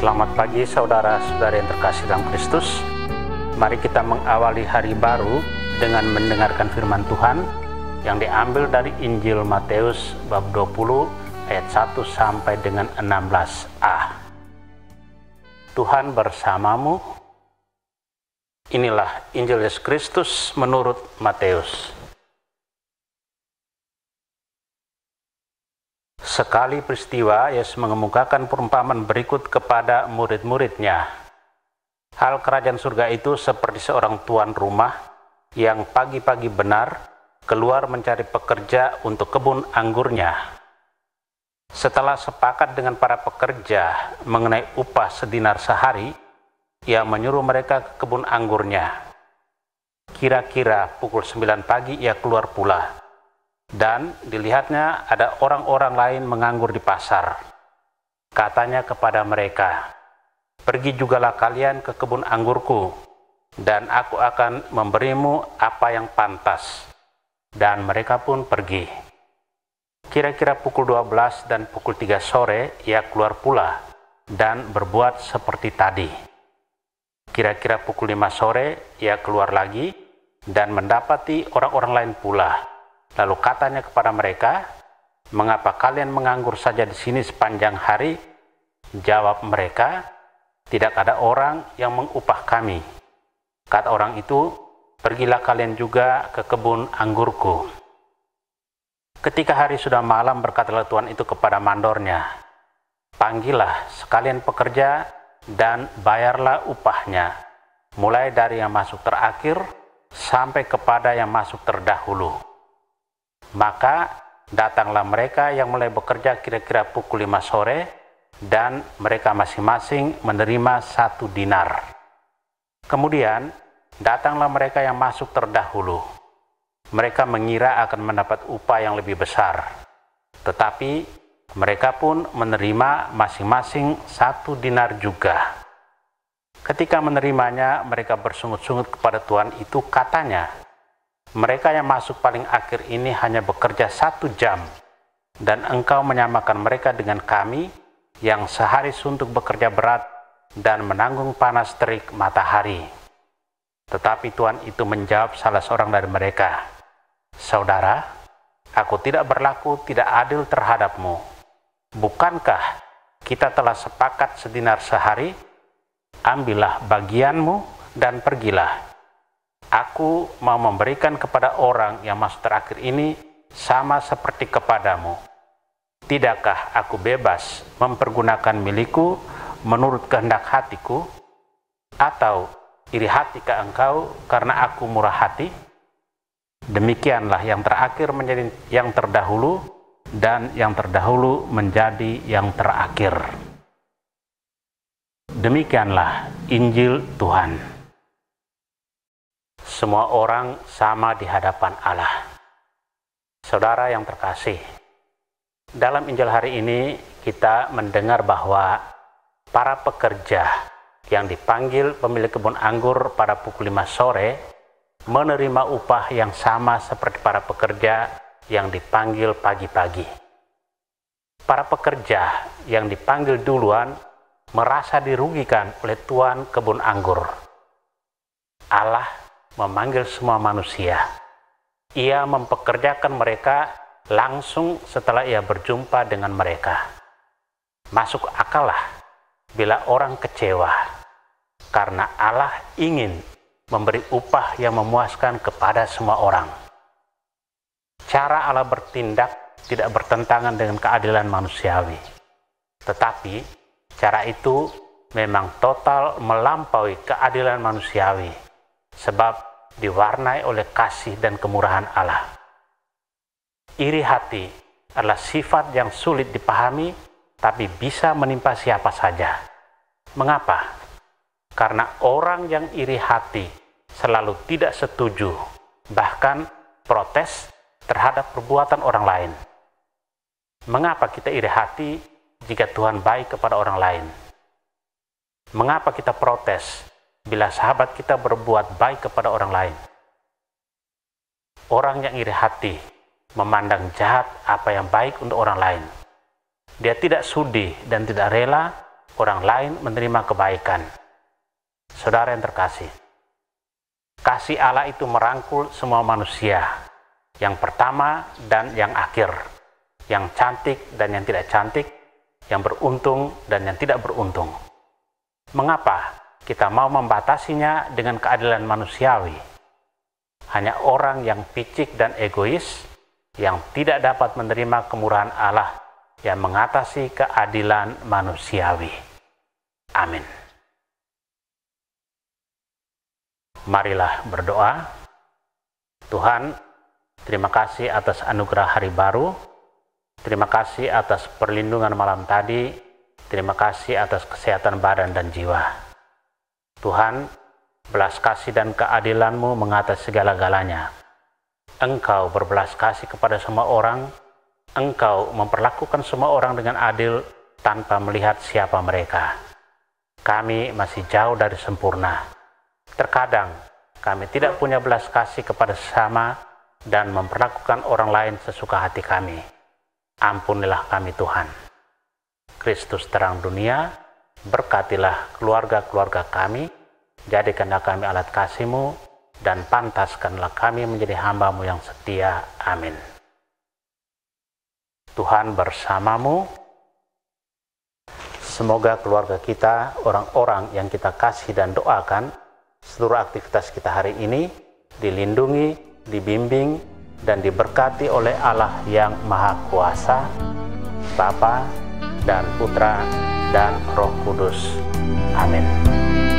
Selamat pagi saudara-saudara yang terkasih dalam Kristus. Mari kita mengawali hari baru dengan mendengarkan firman Tuhan yang diambil dari Injil Matius bab 20 ayat 1 sampai dengan 16a. Tuhan bersamamu. Inilah Injil Yesus Kristus menurut Matius. Sekali peristiwa, Yesus mengemukakan perumpamaan berikut kepada murid-muridnya. Hal kerajaan surga itu seperti seorang tuan rumah yang pagi-pagi benar keluar mencari pekerja untuk kebun anggurnya. Setelah sepakat dengan para pekerja mengenai upah sedinar sehari, ia menyuruh mereka ke kebun anggurnya. Kira-kira pukul 9 pagi ia keluar pula dan dilihatnya ada orang-orang lain menganggur di pasar. Katanya kepada mereka, Pergi jugalah kalian ke kebun anggurku, dan aku akan memberimu apa yang pantas. Dan mereka pun pergi. Kira-kira pukul 12 dan pukul 3 sore ia keluar pula dan berbuat seperti tadi. Kira-kira pukul 5 sore ia keluar lagi dan mendapati orang-orang lain pula Lalu katanya kepada mereka, "Mengapa kalian menganggur saja di sini sepanjang hari?" Jawab mereka, "Tidak ada orang yang mengupah kami." Kata orang itu, "Pergilah kalian juga ke kebun anggurku." Ketika hari sudah malam, berkatalah Tuhan itu kepada mandornya, "Panggillah sekalian pekerja dan bayarlah upahnya, mulai dari yang masuk terakhir sampai kepada yang masuk terdahulu." Maka datanglah mereka yang mulai bekerja kira-kira pukul 5 sore dan mereka masing-masing menerima satu dinar. Kemudian datanglah mereka yang masuk terdahulu. Mereka mengira akan mendapat upah yang lebih besar. Tetapi mereka pun menerima masing-masing satu dinar juga. Ketika menerimanya, mereka bersungut-sungut kepada Tuhan itu katanya, mereka yang masuk paling akhir ini hanya bekerja satu jam, dan engkau menyamakan mereka dengan kami yang sehari suntuk bekerja berat dan menanggung panas terik matahari. Tetapi Tuhan itu menjawab salah seorang dari mereka, Saudara, aku tidak berlaku tidak adil terhadapmu. Bukankah kita telah sepakat sedinar sehari? Ambillah bagianmu dan pergilah.' Aku mau memberikan kepada orang yang masuk terakhir ini sama seperti kepadamu. Tidakkah aku bebas mempergunakan milikku menurut kehendak hatiku? Atau iri hati ke engkau karena aku murah hati? Demikianlah yang terakhir menjadi yang terdahulu dan yang terdahulu menjadi yang terakhir. Demikianlah Injil Tuhan semua orang sama di hadapan Allah. Saudara yang terkasih, dalam Injil hari ini kita mendengar bahwa para pekerja yang dipanggil pemilik kebun anggur pada pukul 5 sore menerima upah yang sama seperti para pekerja yang dipanggil pagi-pagi. Para pekerja yang dipanggil duluan merasa dirugikan oleh tuan kebun anggur. Allah memanggil semua manusia. Ia mempekerjakan mereka langsung setelah ia berjumpa dengan mereka. Masuk akallah bila orang kecewa, karena Allah ingin memberi upah yang memuaskan kepada semua orang. Cara Allah bertindak tidak bertentangan dengan keadilan manusiawi. Tetapi, cara itu memang total melampaui keadilan manusiawi sebab diwarnai oleh kasih dan kemurahan Allah. Iri hati adalah sifat yang sulit dipahami, tapi bisa menimpa siapa saja. Mengapa? Karena orang yang iri hati selalu tidak setuju, bahkan protes terhadap perbuatan orang lain. Mengapa kita iri hati jika Tuhan baik kepada orang lain? Mengapa kita protes bila sahabat kita berbuat baik kepada orang lain. Orang yang iri hati memandang jahat apa yang baik untuk orang lain. Dia tidak sudi dan tidak rela orang lain menerima kebaikan. Saudara yang terkasih, kasih Allah itu merangkul semua manusia, yang pertama dan yang akhir, yang cantik dan yang tidak cantik, yang beruntung dan yang tidak beruntung. Mengapa? kita mau membatasinya dengan keadilan manusiawi. Hanya orang yang picik dan egois yang tidak dapat menerima kemurahan Allah yang mengatasi keadilan manusiawi. Amin. Marilah berdoa. Tuhan, terima kasih atas anugerah hari baru. Terima kasih atas perlindungan malam tadi. Terima kasih atas kesehatan badan dan jiwa. Tuhan, belas kasih dan keadilanmu mengatasi segala-galanya. Engkau berbelas kasih kepada semua orang, engkau memperlakukan semua orang dengan adil tanpa melihat siapa mereka. Kami masih jauh dari sempurna. Terkadang kami tidak punya belas kasih kepada sesama dan memperlakukan orang lain sesuka hati kami. Ampunilah kami Tuhan. Kristus terang dunia, Berkatilah keluarga-keluarga kami, jadikanlah kami alat kasihmu, dan pantaskanlah kami menjadi hambamu yang setia. Amin. Tuhan bersamamu. Semoga keluarga kita, orang-orang yang kita kasih dan doakan, seluruh aktivitas kita hari ini dilindungi, dibimbing, dan diberkati oleh Allah yang Maha Kuasa, Bapa dan Putra dan Roh Kudus. Amin.